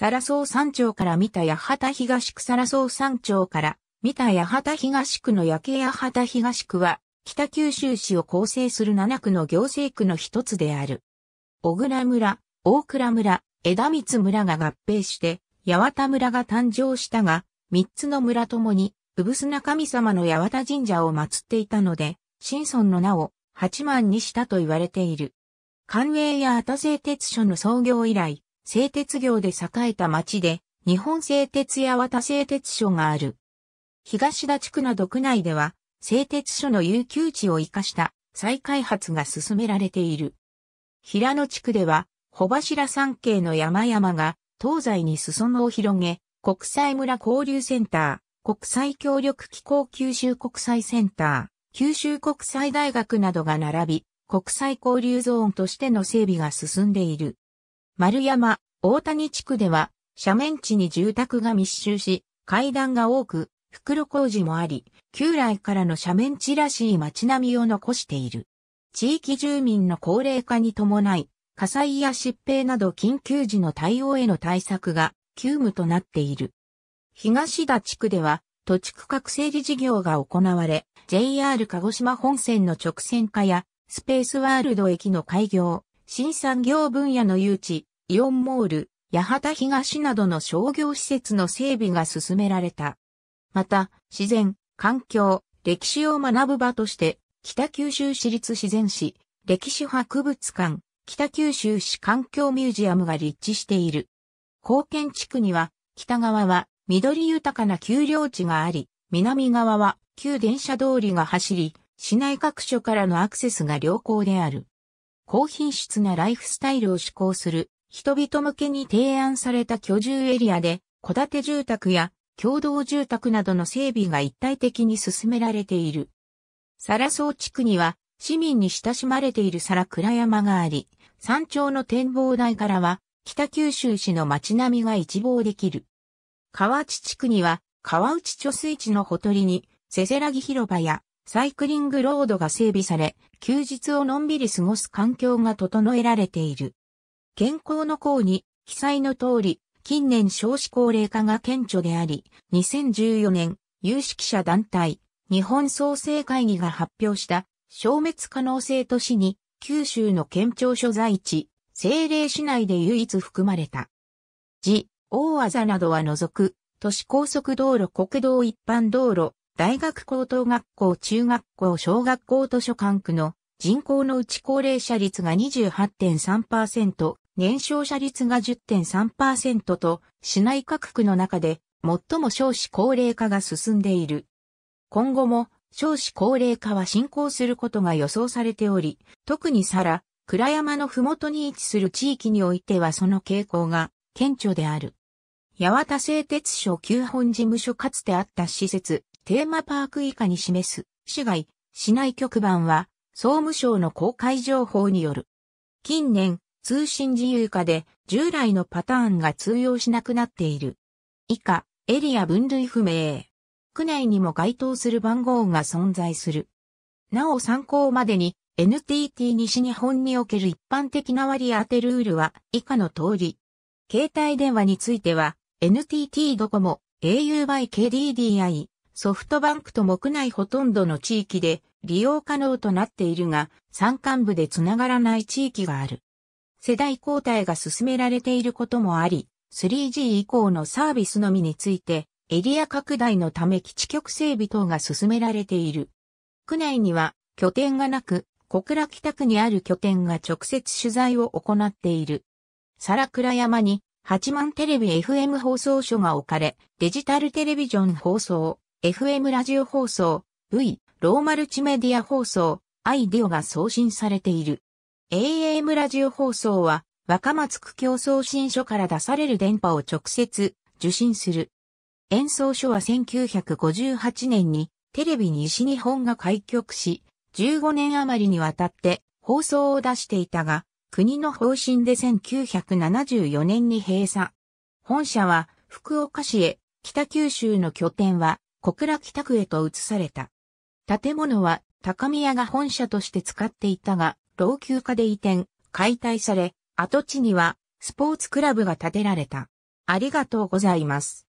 サラソウ山頂から見た八幡東区サラソウ山頂から見た八幡東区の夜景八幡東区は北九州市を構成する7区の行政区の一つである。小倉村、大倉村、枝光村が合併して八幡村が誕生したが、3つの村ともに、すな神様の八幡神社を祀っていたので、新村の名を八幡にしたと言われている。官営や熱製鉄所の創業以来、製鉄業で栄えた町で、日本製鉄や綿製鉄所がある。東田地区など区内では、製鉄所の有給地を生かした再開発が進められている。平野地区では、小柱山系の山々が東西に裾野を広げ、国際村交流センター、国際協力機構九州国際センター、九州国際大学などが並び、国際交流ゾーンとしての整備が進んでいる。丸山、大谷地区では、斜面地に住宅が密集し、階段が多く、袋工事もあり、旧来からの斜面地らしい街並みを残している。地域住民の高齢化に伴い、火災や疾病など緊急時の対応への対策が急務となっている。東田地区では、土地区画整理事業が行われ、JR 鹿児島本線の直線化や、スペースワールド駅の開業、新産業分野の誘致、イオンモール、八幡東などの商業施設の整備が進められた。また、自然、環境、歴史を学ぶ場として、北九州市立自然史、歴史博物館、北九州市環境ミュージアムが立地している。貢献地区には、北側は緑豊かな丘陵地があり、南側は旧電車通りが走り、市内各所からのアクセスが良好である。高品質なライフスタイルを志向する人々向けに提案された居住エリアで、戸建て住宅や共同住宅などの整備が一体的に進められている。サラソー地区には市民に親しまれているサラ倉山があり、山頂の展望台からは北九州市の街並みが一望できる。川内地区には川内貯水池のほとりにせせらぎ広場やサイクリングロードが整備され、休日をのんびり過ごす環境が整えられている。健康の項に、記載の通り、近年少子高齢化が顕著であり、2014年、有識者団体、日本創生会議が発表した、消滅可能性都市に、九州の県庁所在地、政令市内で唯一含まれた。地、大技などは除く、都市高速道路国道一般道路、大学高等学校中学校小学校図書館区の人口のうち高齢者率が28.3%、年少者率が10.3%と、市内各区の中で最も少子高齢化が進んでいる。今後も少子高齢化は進行することが予想されており、特にさら、倉山のふもとに位置する地域においてはその傾向が顕著である。八幡製鉄所旧本事務所かつてあった施設、テーマパーク以下に示す、市外、市内局番は、総務省の公開情報による。近年、通信自由化で従来のパターンが通用しなくなっている。以下、エリア分類不明。区内にも該当する番号が存在する。なお参考までに NTT 西日本における一般的な割り当てルールは以下の通り。携帯電話については NTT ドコモ、au by KDDI、ソフトバンクと木内ほとんどの地域で利用可能となっているが、山間部でつながらない地域がある。世代交代が進められていることもあり、3G 以降のサービスのみについて、エリア拡大のため基地局整備等が進められている。区内には拠点がなく、小倉北区にある拠点が直接取材を行っている。皿倉山に8万テレビ FM 放送所が置かれ、デジタルテレビジョン放送、FM ラジオ放送、V、ローマルチメディア放送、i ディオが送信されている。AM ラジオ放送は、若松区教送信所から出される電波を直接受信する。演奏所は1958年にテレビ西日本が開局し、15年余りにわたって放送を出していたが、国の方針で1974年に閉鎖。本社は福岡市へ、北九州の拠点は小倉北区へと移された。建物は高宮が本社として使っていたが、老朽化で移転、解体され、跡地にはスポーツクラブが建てられた。ありがとうございます。